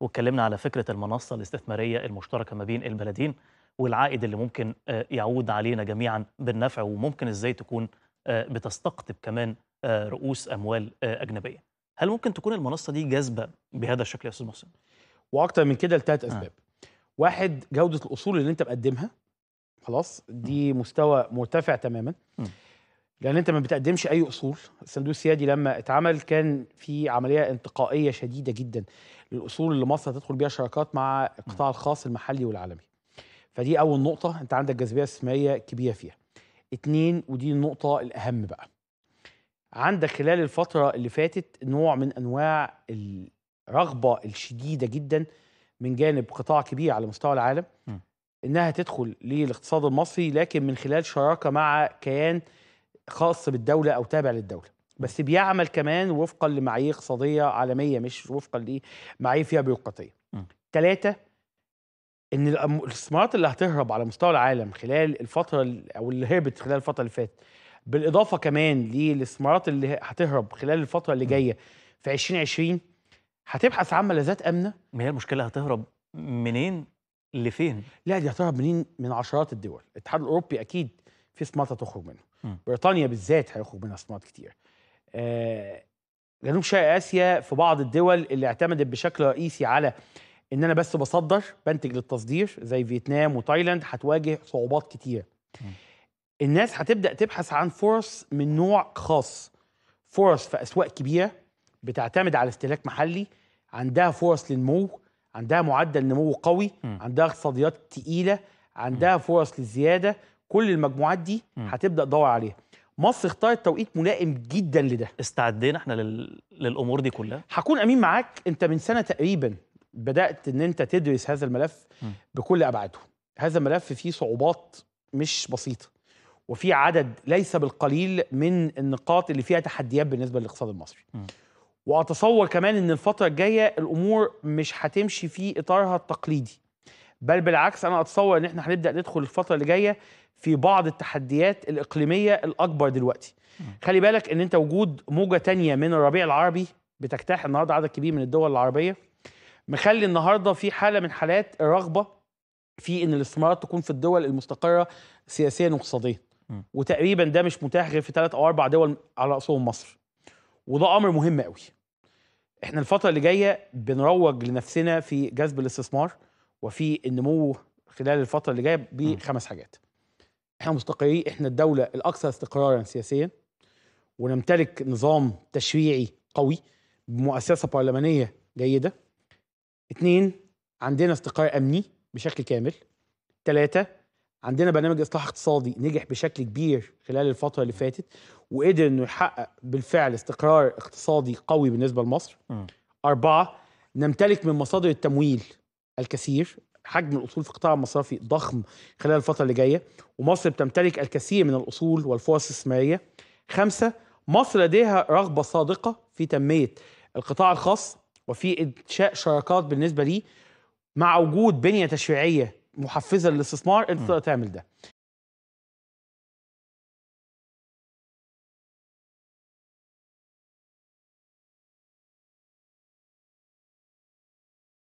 واتكلمنا على فكره المنصه الاستثماريه المشتركه ما بين البلدين والعائد اللي ممكن آه، يعود علينا جميعا بالنفع وممكن ازاي تكون آه، بتستقطب كمان آه، رؤوس اموال اجنبيه. هل ممكن تكون المنصه دي جاذبه بهذا الشكل يا استاذ محسن؟ واكتر من كده لثلاث اسباب. آه. واحد جوده الاصول اللي انت مقدمها خلاص دي مستوى مرتفع تماما. م. لان انت ما بتقدمش اي اصول الصندوق السيادي لما اتعمل كان في عمليه انتقائيه شديده جدا للاصول اللي مصر هتدخل بيها شراكات مع القطاع الخاص المحلي والعالمي فدي اول نقطه انت عندك جاذبيه استثماريه كبيره فيها اتنين ودي النقطه الاهم بقى عندك خلال الفتره اللي فاتت نوع من انواع الرغبه الشديده جدا من جانب قطاع كبير على مستوى العالم انها تدخل للاقتصاد المصري لكن من خلال شراكه مع كيان خاص بالدوله او تابع للدوله بس بيعمل كمان وفقا لمعايير اقتصاديه عالميه مش وفقا لمعايير فيها بيروقراطيه. ثلاثه ان الاستثمارات اللي هتهرب على مستوى العالم خلال الفتره او اللي هربت خلال الفتره اللي فاتت بالاضافه كمان للاستثمارات اللي هتهرب خلال الفتره اللي جايه في 2020 هتبحث عن ملاذات امنه ما هي المشكله هتهرب منين لفين؟ لا دي هتهرب منين من عشرات الدول، الاتحاد الاوروبي اكيد في استثمارات هتخرج منه. بريطانيا بالذات هيخرج منها صناعات كتير آه، جنوب شرق اسيا في بعض الدول اللي اعتمدت بشكل رئيسي على ان انا بس بصدر بنتج للتصدير زي فيتنام وتايلاند هتواجه صعوبات كتير الناس هتبدا تبحث عن فرص من نوع خاص فرص في اسواق كبيره بتعتمد على استهلاك محلي عندها فرص للنمو عندها معدل نمو قوي عندها اقتصاديات تقيله عندها فرص للزياده كل المجموعات دي هتبدا تدور عليها مصر اختارت توقيت ملائم جدا لده استعدينا احنا لل... للامور دي كلها هكون امين معاك انت من سنه تقريبا بدات ان انت تدرس هذا الملف م. بكل ابعاده هذا الملف فيه صعوبات مش بسيطه وفي عدد ليس بالقليل من النقاط اللي فيها تحديات بالنسبه للاقتصاد المصري م. واتصور كمان ان الفتره الجايه الامور مش هتمشي في اطارها التقليدي بل بالعكس انا اتصور ان احنا هنبدا ندخل الفتره اللي جايه في بعض التحديات الإقليمية الأكبر دلوقتي خلي بالك ان انت وجود موجه تانية من الربيع العربي بتجتاح النهارده عدد كبير من الدول العربيه مخلي النهارده في حاله من حالات الرغبه في ان الاستثمارات تكون في الدول المستقره سياسيا واقتصاديا وتقريبا ده مش متاح غير في ثلاث او اربع دول على راسهم مصر وده امر مهم قوي احنا الفتره اللي جايه بنروج لنفسنا في جذب الاستثمار وفي النمو خلال الفتره اللي جايه بخمس حاجات احنا مستقرين احنا الدوله الاكثر استقرارا سياسيا ونمتلك نظام تشريعي قوي بمؤسسه برلمانيه جيده اثنين عندنا استقرار امني بشكل كامل ثلاثه عندنا برنامج اصلاح اقتصادي نجح بشكل كبير خلال الفتره اللي فاتت وقدر انه يحقق بالفعل استقرار اقتصادي قوي بالنسبه لمصر م. اربعه نمتلك من مصادر التمويل الكثير حجم الاصول في القطاع المصرفي ضخم خلال الفتره اللي جايه ومصر بتمتلك الكثير من الاصول والفرص الاستثماريه خمسه مصر لديها رغبه صادقه في تنميه القطاع الخاص وفي انشاء شراكات بالنسبه ليه مع وجود بنيه تشريعيه محفزه للاستثمار انت تقدر تعمل ده